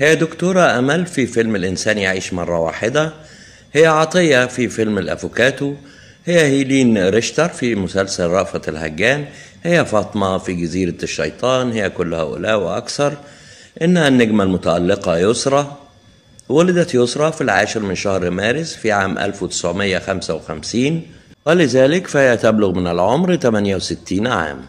هي دكتورة أمل في فيلم الإنسان يعيش مرة واحدة هي عطية في فيلم الأفوكاتو هي هيلين ريشتر في مسلسل رأفت الهجان هي فاطمة في جزيرة الشيطان هي كل هؤلاء وأكثر إنها النجمة المتألقة يسرى ولدت يسرى في العاشر من شهر مارس في عام 1955 ولذلك فهي تبلغ من العمر 68 عام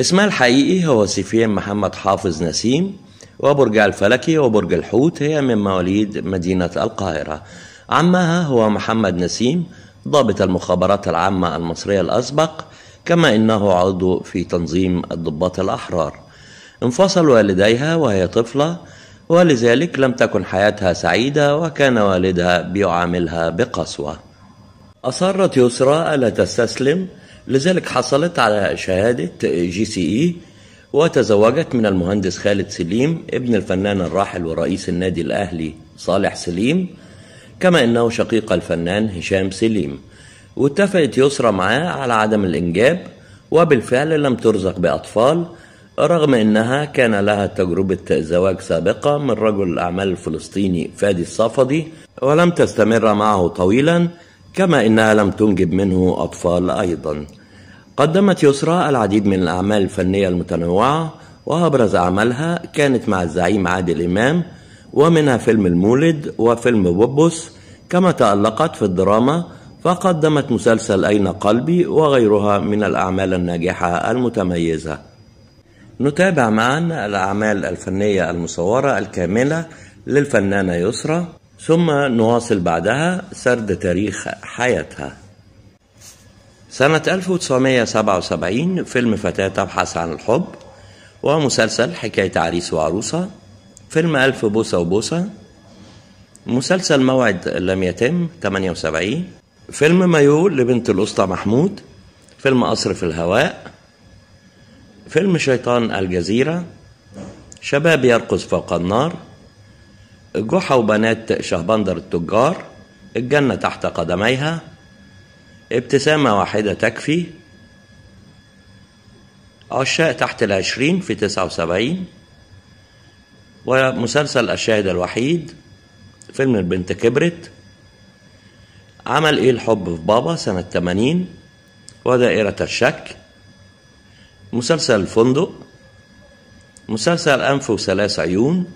اسمها الحقيقي هو سيفين محمد حافظ نسيم وبرج الفلكي وبرج الحوت هي من مواليد مدينة القاهرة عمها هو محمد نسيم ضابط المخابرات العامة المصرية الأسبق كما إنه عضو في تنظيم الضباط الأحرار انفصل والديها وهي طفلة ولذلك لم تكن حياتها سعيدة وكان والدها بيعاملها بقسوة أصرت يسرى ألا تستسلم لذلك حصلت على شهادة جي سي إي وتزوجت من المهندس خالد سليم ابن الفنان الراحل ورئيس النادي الأهلي صالح سليم كما أنه شقيق الفنان هشام سليم واتفقت يسرى معاه على عدم الإنجاب وبالفعل لم ترزق بأطفال رغم أنها كان لها تجربة زواج سابقة من رجل الأعمال الفلسطيني فادي الصفدي ولم تستمر معه طويلا كما أنها لم تنجب منه أطفال أيضا قدمت يسرى العديد من الأعمال الفنية المتنوعة وأبرز أعمالها كانت مع الزعيم عادل إمام ومنها فيلم المولد وفيلم بوبوس كما تألقت في الدراما فقدمت مسلسل أين قلبي وغيرها من الأعمال الناجحة المتميزة نتابع معا الأعمال الفنية المصورة الكاملة للفنانة يسرى ثم نواصل بعدها سرد تاريخ حياتها سنة 1977 فيلم فتاة تبحث عن الحب ومسلسل حكاية عريس وعروسة فيلم ألف بوسة وبوسة مسلسل موعد لم يتم 78 فيلم مايو لبنت الأسطى محمود فيلم قصر في الهواء فيلم شيطان الجزيرة شباب يرقص فوق النار جحا وبنات شهبندر التجار الجنة تحت قدميها ابتسامة واحدة تكفي أشياء تحت العشرين في تسعة وسبعين ومسلسل الشاهد الوحيد فيلم البنت كبرت عمل إيه الحب في بابا سنة 80 ودائرة الشك مسلسل الفندق مسلسل أنف وثلاث عيون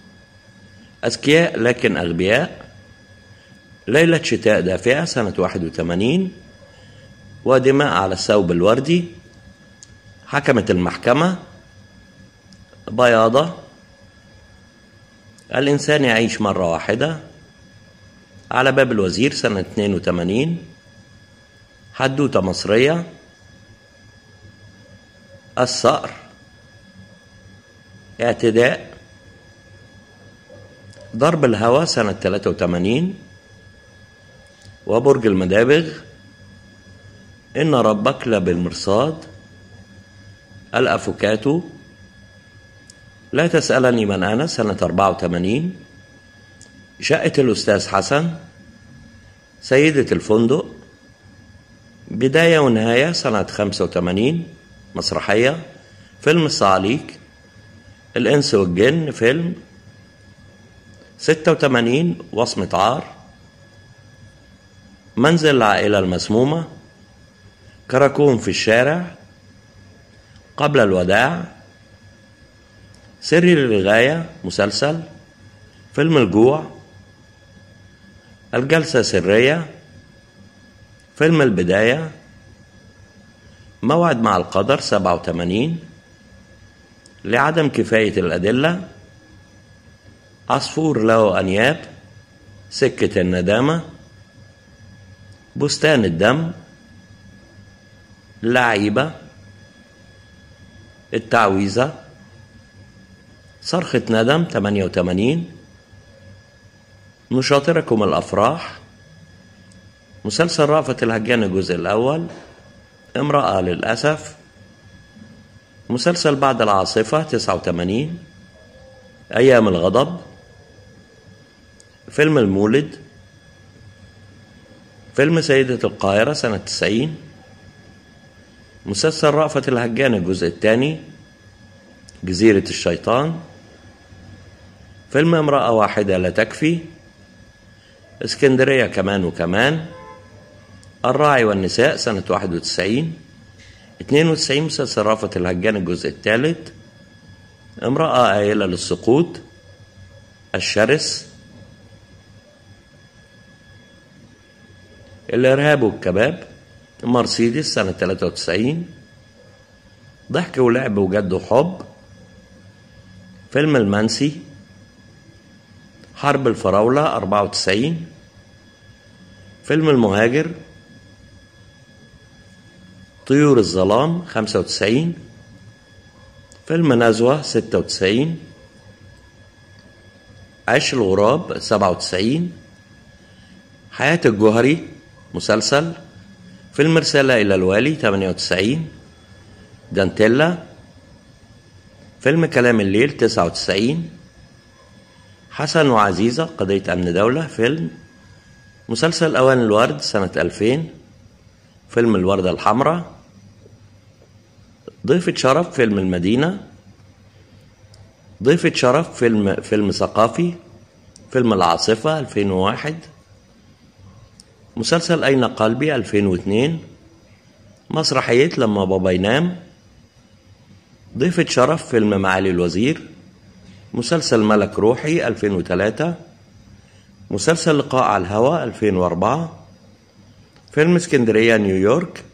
أذكياء لكن أغبياء ليلة شتاء دافئة سنة 81 ودماء على الثوب الوردي حكمت المحكمة بياضة الإنسان يعيش مرة واحدة على باب الوزير سنة 82 حدوتة مصرية الصقر اعتداء ضرب الهوى سنة 83 وبرج المدابغ إن ربك لبالمرصاد الأفوكاتو لا تسألني من أنا سنة 84 شقة الأستاذ حسن سيدة الفندق بداية ونهاية سنة 85 مسرحية فيلم الصعاليك الإنس والجن فيلم 86 وصمة عار منزل العائلة المسمومة كراكون في الشارع قبل الوداع سري للغاية مسلسل فيلم الجوع الجلسة سرية فيلم البداية موعد مع القدر 87 لعدم كفاية الأدلة عصفور له أنياب سكة الندامة بستان الدم لعب التعويزة صرخة ندم 88 نشاطركم الأفراح مسلسل رأفة الهجان الجزء الأول امرأة للأسف مسلسل بعد العاصفة 89 أيام الغضب فيلم المولد فيلم سيدة القاهرة سنة 90 مسلسل رأفت الهجان الجزء الثاني جزيرة الشيطان فيلم امرأة واحدة لا تكفي اسكندرية كمان وكمان الراعي والنساء سنة 91 92 مسلسل رأفت الهجان الجزء الثالث امرأة آيلة للسقوط الشرس الإرهاب والكباب مرسيدس سنة 93 ضحك ولعب وجد وحب فيلم المنسي حرب الفراولة 94 فيلم المهاجر طيور الظلام 95 فيلم نزوة 96 عيش الغراب 97 حياة الجوهري مسلسل فيلم رسالة إلى الوالي 98 دانتيلا فيلم كلام الليل 99 حسن وعزيزة قضية أمن دولة فيلم مسلسل أوان الورد سنة 2000 فيلم الوردة الحمراء ضيفة شرف فيلم المدينة ضيفة شرف فيلم فيلم ثقافي فيلم العاصفة 2001 مسلسل أين قلبي 2002 مسرحية لما بابا ينام ضيفة شرف فيلم معالي الوزير مسلسل ملك روحي 2003 مسلسل لقاء على الهوى 2004 فيلم اسكندرية نيويورك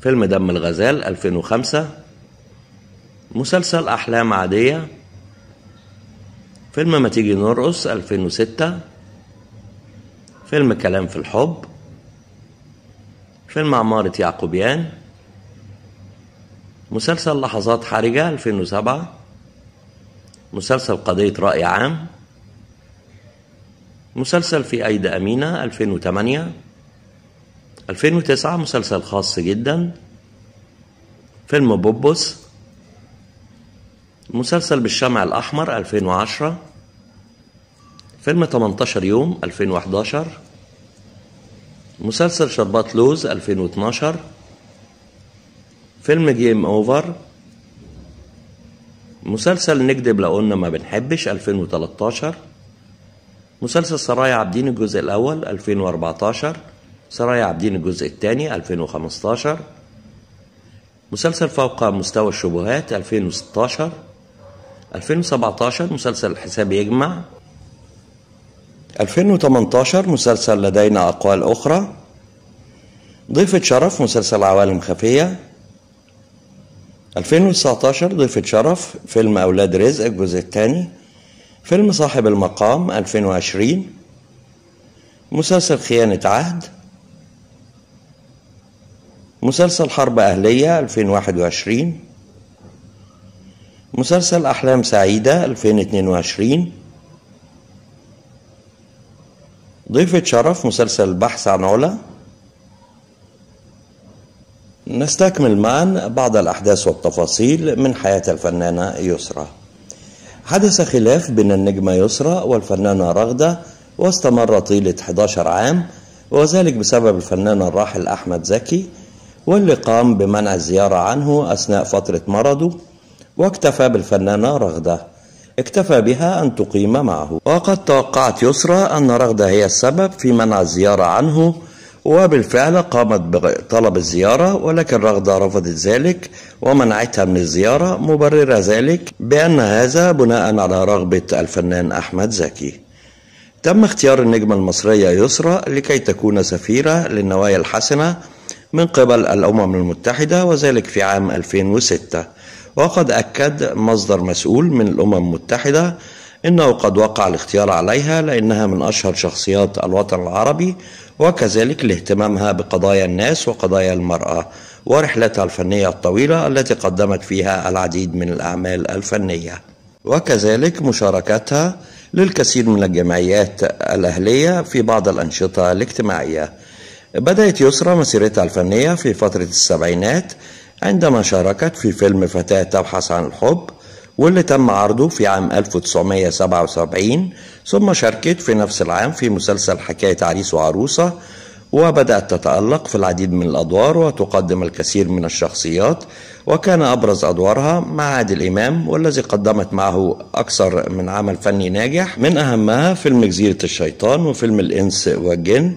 فيلم دم الغزال 2005 مسلسل أحلام عادية فيلم ما تيجي نرقص 2006 فيلم كلام في الحب فيلم عمارة يعقوبيان مسلسل لحظات حرجة 2007 مسلسل قضية رأي عام مسلسل في أيد أمينة 2008 2009 مسلسل خاص جدا فيلم بوبوس مسلسل بالشمع الأحمر 2010 فيلم 18 يوم 2011 مسلسل شربات لوز 2012 فيلم جيم اوفر مسلسل نكدب لو قلنا ما بنحبش 2013 مسلسل سرايا عابدين الجزء الأول 2014 سرايا عابدين الجزء الثاني 2015 مسلسل فوق مستوى الشبهات 2016 2017 مسلسل الحساب يجمع 2018 مسلسل لدينا أقوال أخرى ضيفة شرف مسلسل عوالم خفية 2019 ضيفة شرف فيلم أولاد رزق الجزء الثاني فيلم صاحب المقام 2020 مسلسل خيانة عهد مسلسل حرب أهلية 2021 مسلسل أحلام سعيدة 2022 ضيفة شرف مسلسل البحث عن علا نستكمل معا بعض الأحداث والتفاصيل من حياة الفنانة يسرى حدث خلاف بين النجمة يسرى والفنانة رغدة واستمر طيلة 11 عام وذلك بسبب الفنان الراحل أحمد زكي واللي قام بمنع الزيارة عنه أثناء فترة مرضه واكتفى بالفنانة رغده اكتفى بها أن تقيم معه وقد توقعت يسرى أن رغدة هي السبب في منع الزيارة عنه وبالفعل قامت بطلب الزيارة ولكن رغدة رفضت ذلك ومنعتها من الزيارة مبررة ذلك بأن هذا بناء على رغبة الفنان أحمد زكي تم اختيار النجمة المصرية يسرى لكي تكون سفيرة للنوايا الحسنة من قبل الأمم المتحدة وذلك في عام 2006 وقد أكد مصدر مسؤول من الأمم المتحدة إنه قد وقع الاختيار عليها لأنها من أشهر شخصيات الوطن العربي وكذلك لاهتمامها بقضايا الناس وقضايا المرأة ورحلتها الفنية الطويلة التي قدمت فيها العديد من الأعمال الفنية وكذلك مشاركتها للكثير من الجمعيات الأهلية في بعض الأنشطة الاجتماعية بدأت يسرى مسيرتها الفنية في فترة السبعينات عندما شاركت في فيلم فتاة تبحث عن الحب واللي تم عرضه في عام 1977 ثم شاركت في نفس العام في مسلسل حكاية عريس وعروسة وبدأت تتألق في العديد من الأدوار وتقدم الكثير من الشخصيات وكان أبرز أدوارها مع عادل إمام والذي قدمت معه أكثر من عمل فني ناجح من أهمها فيلم جزيرة الشيطان وفيلم الإنس والجن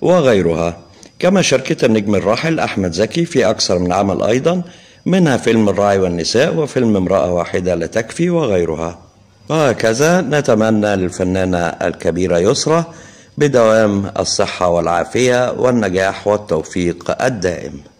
وغيرها كما شاركت النجم الراحل أحمد زكي في أكثر من عمل أيضا منها فيلم الراعي والنساء وفيلم امرأة واحدة لا تكفي وغيرها وهكذا نتمنى للفنانة الكبيرة يسرى بدوام الصحة والعافية والنجاح والتوفيق الدائم